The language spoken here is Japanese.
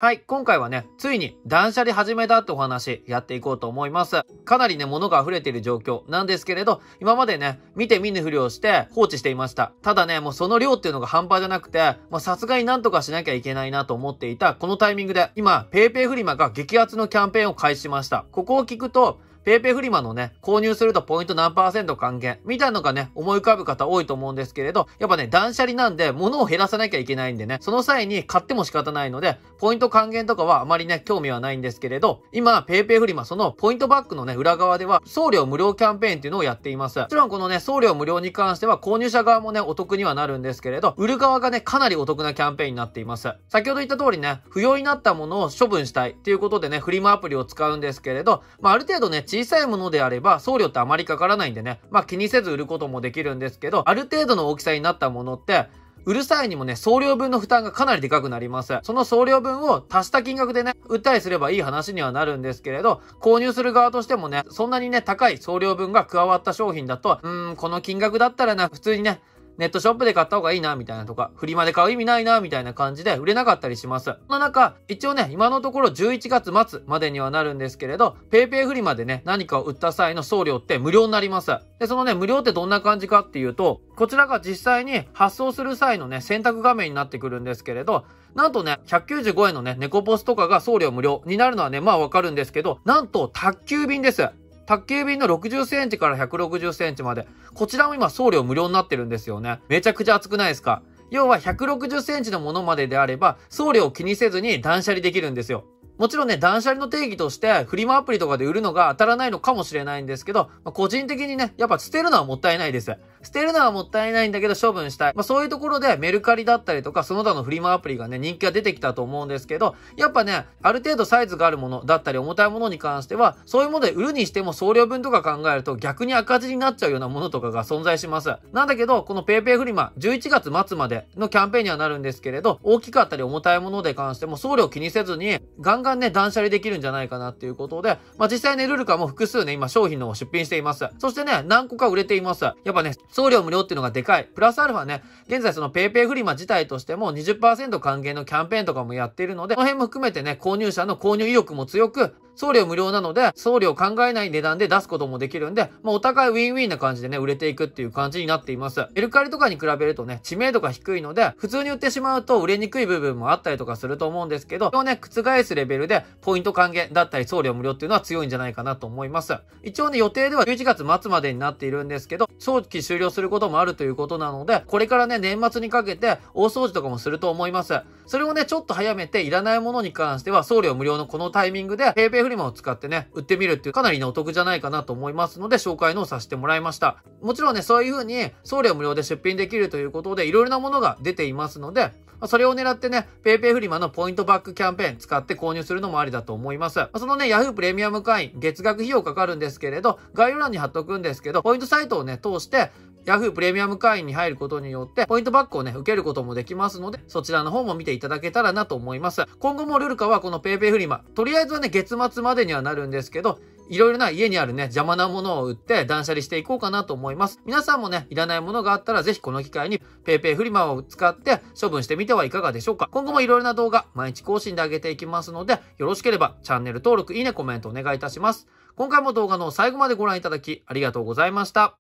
はい、今回はね、ついに断捨離始めたってお話やっていこうと思います。かなりね、物が溢れている状況なんですけれど、今までね、見て見ぬふりをして放置していました。ただね、もうその量っていうのが半端じゃなくて、まうさすがになんとかしなきゃいけないなと思っていたこのタイミングで、今、PayPay フリマが激アツのキャンペーンを開始しました。ここを聞くと、ペイペイフリマのね、購入するとポイント何パーセント還元みたいなのがね、思い浮かぶ方多いと思うんですけれど、やっぱね、断捨離なんで物を減らさなきゃいけないんでね、その際に買っても仕方ないので、ポイント還元とかはあまりね、興味はないんですけれど、今、ペイペイフリマ、そのポイントバックのね、裏側では送料無料キャンペーンっていうのをやっています。もちろんこのね、送料無料に関しては購入者側もね、お得にはなるんですけれど、売る側がね、かなりお得なキャンペーンになっています。先ほど言った通りね、不要になったものを処分したいっていうことでね、フリマアプリを使うんですけれど、まあ、ある程度ね、小さいものであれば送料ってあまりかからないんでね、まあ気にせず売ることもできるんですけど、ある程度の大きさになったものって、売る際にもね、送料分の負担がかなりでかくなります。その送料分を足した金額でね、売ったりすればいい話にはなるんですけれど、購入する側としてもね、そんなにね、高い送料分が加わった商品だと、うーん、この金額だったらな、普通にね、ネットショップで買った方がいいな、みたいなとか、フリマで買う意味ないな、みたいな感じで売れなかったりします。そんな中、一応ね、今のところ11月末までにはなるんですけれど、PayPay フリマでね、何かを売った際の送料って無料になります。で、そのね、無料ってどんな感じかっていうと、こちらが実際に発送する際のね、選択画面になってくるんですけれど、なんとね、195円のね、猫ポスとかが送料無料になるのはね、まあわかるんですけど、なんと宅急便です。宅急便の60センチから160センチまで、こちらも今送料無料になってるんですよね。めちゃくちゃ厚くないですか要は160センチのものまでであれば、送料を気にせずに断捨離できるんですよ。もちろんね、断捨離の定義としてフリマアプリとかで売るのが当たらないのかもしれないんですけど、まあ、個人的にね、やっぱ捨てるのはもったいないです。捨てるのはもったいないんだけど処分したい。まあそういうところでメルカリだったりとかその他のフリマアプリがね、人気が出てきたと思うんですけど、やっぱね、ある程度サイズがあるものだったり重たいものに関しては、そういうもので売るにしても送料分とか考えると逆に赤字になっちゃうようなものとかが存在します。なんだけど、この PayPay フリマ11月末までのキャンペーンにはなるんですけれど、大きかったり重たいもので関しても送料気にせずに、ガンガン間ね、断捨離できるんじゃないかなっていうことで、まあ、実際ね、ルルカも複数ね、今商品の方出品しています。そしてね、何個か売れています。やっぱね、送料無料っていうのがでかい。プラスアルファね、現在その PayPay フリマ自体としても20%還元のキャンペーンとかもやっているので、この辺も含めてね、購入者の購入意欲も強く、送料無料なので、送料考えない値段で出すこともできるんで、まあ、お互いウィンウィンな感じでね、売れていくっていう感じになっています。メルカリとかに比べるとね、知名度が低いので、普通に売ってしまうと売れにくい部分もあったりとかすると思うんですけど、それをね、覆すレベルで、ポイント還元だったり送料無料っていうのは強いんじゃないかなと思います。一応ね、予定では11月末までになっているんですけど、早期終了することもあるということなので、これからね、年末にかけて大掃除とかもすると思います。それをね、ちょっと早めて、いらないものに関しては送料無料のこのタイミングで、フリマを使ってね、売ってみるっていうかなりのお得じゃないかなと思いますので、紹介のをさせてもらいました。もちろんね、そういう風に送料無料で出品できるということで、いろいろなものが出ていますので、それを狙ってね、PayPay フリマのポイントバックキャンペーン使って購入するのもありだと思います。そのね、Yahoo プレミアム会員、月額費用かかるんですけれど、概要欄に貼っとくんですけど、ポイントサイトをね、通して、Yahoo プレミアム会員に入ることによって、ポイントバックをね、受けることもできますので、そちらの方も見ていただけたらなと思います。今後もルルカはこの PayPay フリマ、とりあえずはね、月末までにはなるんですけど、いろいろな家にあるね、邪魔なものを売って断捨離していこうかなと思います。皆さんもね、いらないものがあったらぜひこの機会に PayPay フリマを使って処分してみてはいかがでしょうか。今後もいろいろな動画、毎日更新で上げていきますので、よろしければチャンネル登録、いいね、コメントお願いいたします。今回も動画の最後までご覧いただきありがとうございました。